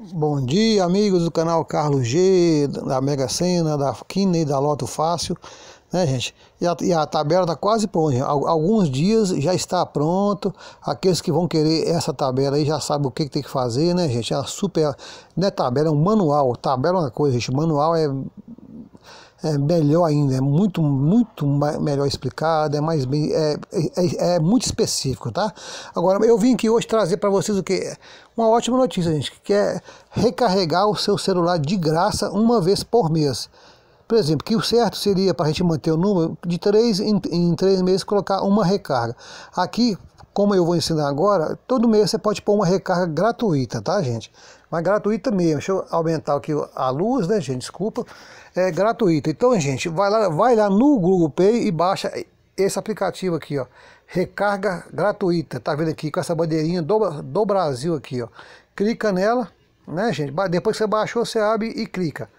Bom dia, amigos do canal Carlos G, da Mega Sena, da Kine, da Loto Fácil, né, gente? E a, e a tabela está quase pronta. Alguns dias já está pronto. Aqueles que vão querer essa tabela aí já sabem o que, que tem que fazer, né, gente? É uma super. Não é tabela, é um manual. Tabela é uma coisa, gente. Manual é é melhor ainda, é muito, muito melhor explicado, é mais bem, é, é, é, muito específico, tá? Agora, eu vim aqui hoje trazer para vocês o que? Uma ótima notícia, gente, que é recarregar o seu celular de graça uma vez por mês. Por exemplo, que o certo seria para a gente manter o número de três em, em três meses colocar uma recarga. Aqui como eu vou ensinar agora, todo mês você pode pôr uma recarga gratuita, tá, gente? Mas gratuita mesmo. Deixa eu aumentar aqui a luz, né, gente? Desculpa. É gratuita. Então, gente, vai lá, vai lá no Google Pay e baixa esse aplicativo aqui, ó. Recarga gratuita. Tá vendo aqui com essa bandeirinha do, do Brasil aqui, ó. Clica nela, né, gente? Depois que você baixou, você abre e clica.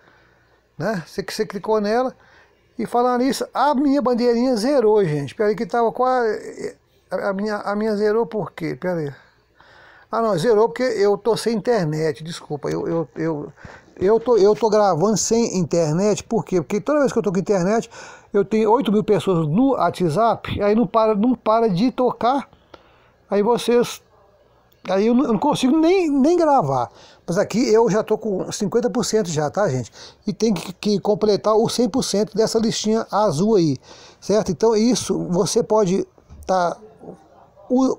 Né? Você, você clicou nela. E falando nisso, a minha bandeirinha zerou, gente. Peraí que tava quase a, minha, a minha zerou por quê? Pera aí. Ah, não, zerou porque eu tô sem internet, desculpa. Eu, eu, eu, eu, tô, eu tô gravando sem internet, por quê? Porque toda vez que eu tô com internet, eu tenho 8 mil pessoas no WhatsApp, aí não para, não para de tocar. Aí vocês. Aí eu não, consigo nem, nem gravar. Mas aqui eu já tô com 50% já, tá, gente? E tem que, que completar o 100% dessa listinha azul aí, certo? Então isso você pode tá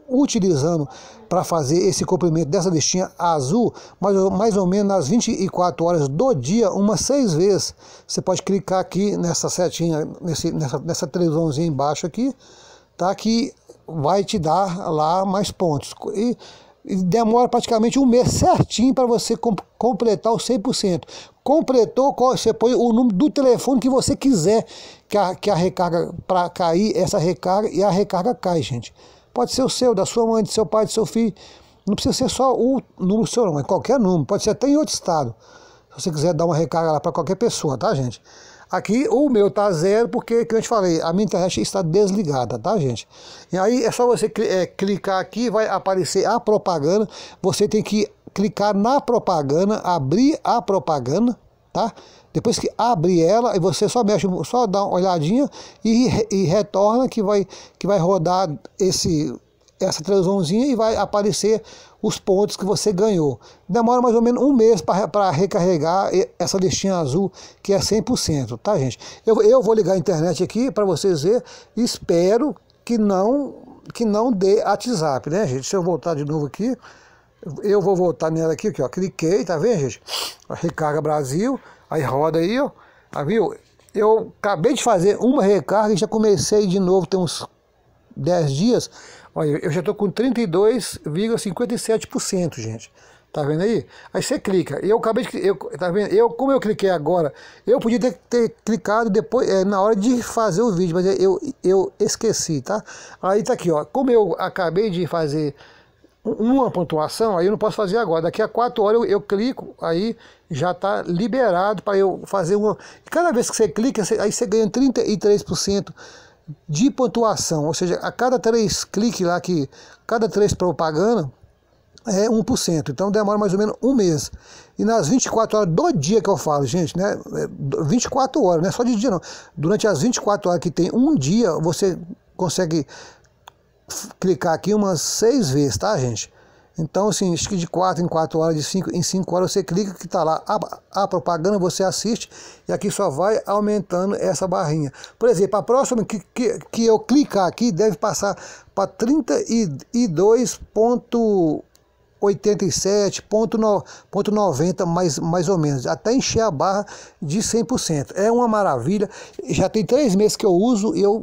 utilizando para fazer esse comprimento dessa listinha azul, mais, mais ou menos nas 24 horas do dia, umas seis vezes. Você pode clicar aqui nessa setinha, nesse, nessa, nessa televisãozinha embaixo aqui, tá? Que vai te dar lá mais pontos. E, e demora praticamente um mês certinho para você comp completar o 100%. Completou, você põe o número do telefone que você quiser que a, que a recarga para cair, essa recarga e a recarga cai, gente. Pode ser o seu, da sua mãe, do seu pai, do seu filho. Não precisa ser só o número seu, nome, é qualquer número. Pode ser até em outro estado. Se você quiser dar uma recarga lá para qualquer pessoa, tá, gente? Aqui o meu tá zero, porque, como eu te falei, a minha internet está desligada, tá, gente? E aí é só você é, clicar aqui, vai aparecer a propaganda. Você tem que clicar na propaganda, abrir a propaganda, tá? Depois que abrir ela, você só mexe, só dá uma olhadinha e, e retorna que vai, que vai rodar esse, essa transãozinha e vai aparecer os pontos que você ganhou. Demora mais ou menos um mês para recarregar essa listinha azul que é 100%, tá gente? Eu, eu vou ligar a internet aqui para vocês verem, espero que não, que não dê WhatsApp, né gente? Deixa eu voltar de novo aqui. Eu vou voltar nela aqui, aqui, ó. Cliquei, tá vendo, gente? Recarga Brasil. Aí roda aí, ó. Tá, viu? Eu acabei de fazer uma recarga e já comecei de novo, tem uns 10 dias. Olha, eu já tô com 32,57%, gente. Tá vendo aí? Aí você clica. Eu acabei de. Eu, tá vendo? Eu, como eu cliquei agora, eu podia ter, ter clicado depois, é, na hora de fazer o vídeo, mas eu, eu esqueci, tá? Aí tá aqui, ó. Como eu acabei de fazer uma pontuação, aí eu não posso fazer agora. Daqui a quatro horas eu, eu clico, aí já está liberado para eu fazer uma. Cada vez que você clica, você, aí você ganha 33% de pontuação. Ou seja, a cada três cliques lá que. Cada três propaganda é 1%. Então demora mais ou menos um mês. E nas 24 horas do dia que eu falo, gente, né? 24 é, horas, não é só de dia não. Durante as 24 horas que tem um dia, você consegue clicar aqui umas seis vezes, tá, gente? Então, assim, acho que de quatro em quatro horas, de cinco em cinco horas, você clica que está lá a, a, propaganda, você assiste e aqui só vai aumentando essa barrinha. Por exemplo, a próxima que, que, que eu clicar aqui deve passar para 32,87,90 mais, mais ou menos, até encher a barra de 100%. É uma maravilha, já tem três meses que eu uso e eu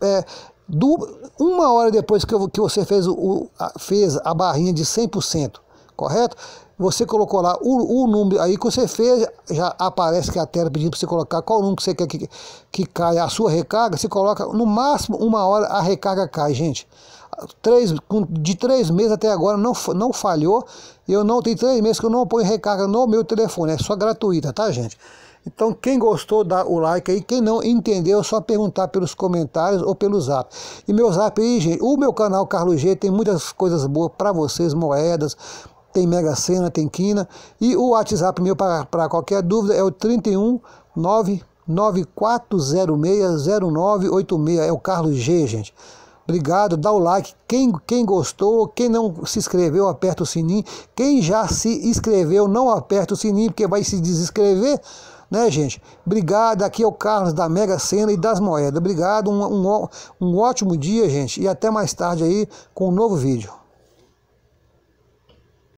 é, do, uma hora depois que, eu, que você fez, o, a, fez a barrinha de 100%, correto? Você colocou lá o, o, número aí que você fez, já aparece que a tela pedindo para você colocar qual número que você quer que, que caia a sua recarga. Você coloca no máximo uma hora a recarga cai, gente. Três, de três meses até agora não, não falhou. Eu não tenho três meses que eu não ponho recarga no meu telefone, é só gratuita, tá, gente? Então, quem gostou, dá o like aí. Quem não entendeu, é só perguntar pelos comentários ou pelo zap. E meu zap aí, gente, o meu canal Carlos G tem muitas coisas boas para vocês, moedas, tem Mega Sena, tem Quina. E o WhatsApp meu para qualquer dúvida é o 31 9406-0986. É o Carlos G, gente. Obrigado, dá o like. Quem, quem gostou, quem não se inscreveu, aperta o sininho. Quem já se inscreveu, não aperta o sininho, porque vai se desinscrever. Né, gente? Obrigado. Aqui é o Carlos da Mega Sena e das Moedas. Obrigado. Um, um, um ótimo dia, gente. E até mais tarde aí com um novo vídeo.